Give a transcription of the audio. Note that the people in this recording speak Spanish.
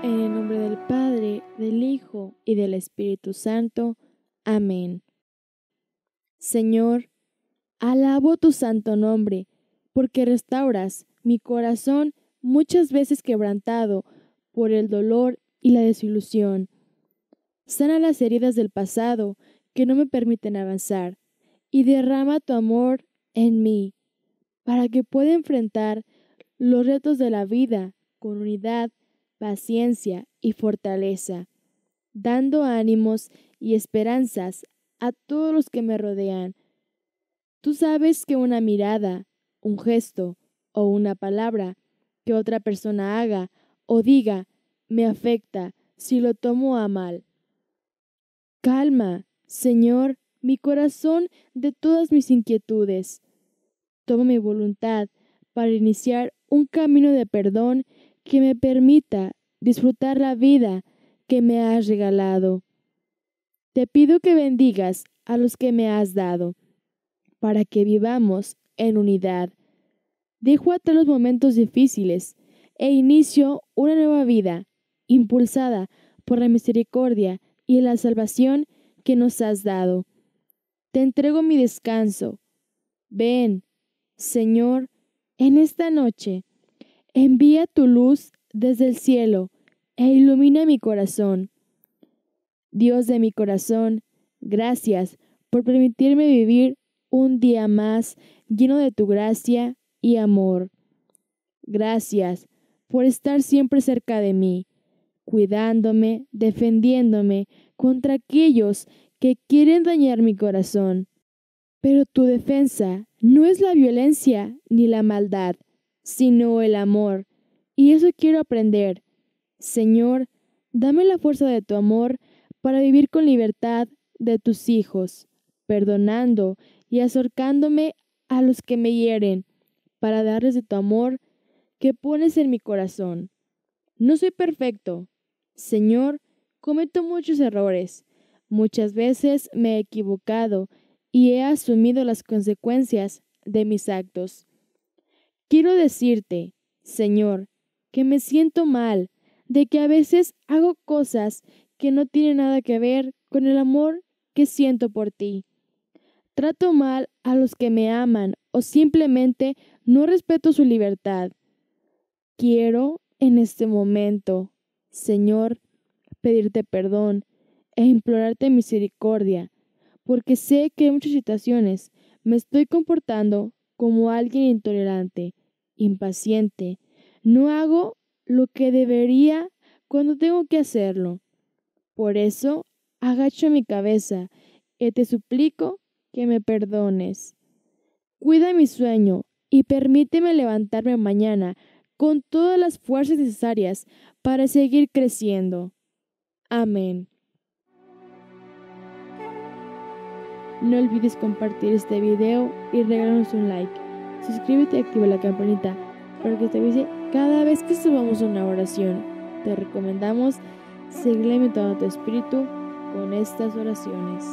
En el nombre del Padre, del Hijo y del Espíritu Santo. Amén. Señor, alabo tu santo nombre, porque restauras mi corazón muchas veces quebrantado por el dolor y la desilusión. Sana las heridas del pasado que no me permiten avanzar, y derrama tu amor en mí, para que pueda enfrentar los retos de la vida con unidad paciencia y fortaleza, dando ánimos y esperanzas a todos los que me rodean. Tú sabes que una mirada, un gesto o una palabra que otra persona haga o diga me afecta si lo tomo a mal. Calma, Señor, mi corazón de todas mis inquietudes. Toma mi voluntad para iniciar un camino de perdón que me permita disfrutar la vida que me has regalado. Te pido que bendigas a los que me has dado, para que vivamos en unidad. Dejo atrás los momentos difíciles e inicio una nueva vida, impulsada por la misericordia y la salvación que nos has dado. Te entrego mi descanso. Ven, Señor, en esta noche Envía tu luz desde el cielo e ilumina mi corazón. Dios de mi corazón, gracias por permitirme vivir un día más lleno de tu gracia y amor. Gracias por estar siempre cerca de mí, cuidándome, defendiéndome contra aquellos que quieren dañar mi corazón. Pero tu defensa no es la violencia ni la maldad, sino el amor. Y eso quiero aprender. Señor, dame la fuerza de tu amor para vivir con libertad de tus hijos, perdonando y azorcándome a los que me hieren, para darles de tu amor que pones en mi corazón. No soy perfecto. Señor, cometo muchos errores. Muchas veces me he equivocado y he asumido las consecuencias de mis actos. Quiero decirte, Señor, que me siento mal, de que a veces hago cosas que no tienen nada que ver con el amor que siento por ti. Trato mal a los que me aman o simplemente no respeto su libertad. Quiero en este momento, Señor, pedirte perdón e implorarte misericordia, porque sé que en muchas situaciones me estoy comportando como alguien intolerante, impaciente. No hago lo que debería cuando tengo que hacerlo. Por eso agacho mi cabeza y te suplico que me perdones. Cuida mi sueño y permíteme levantarme mañana con todas las fuerzas necesarias para seguir creciendo. Amén. No olvides compartir este video y regalarnos un like. Suscríbete y activa la campanita para que te avise cada vez que subamos una oración. Te recomendamos seguir todo tu espíritu con estas oraciones.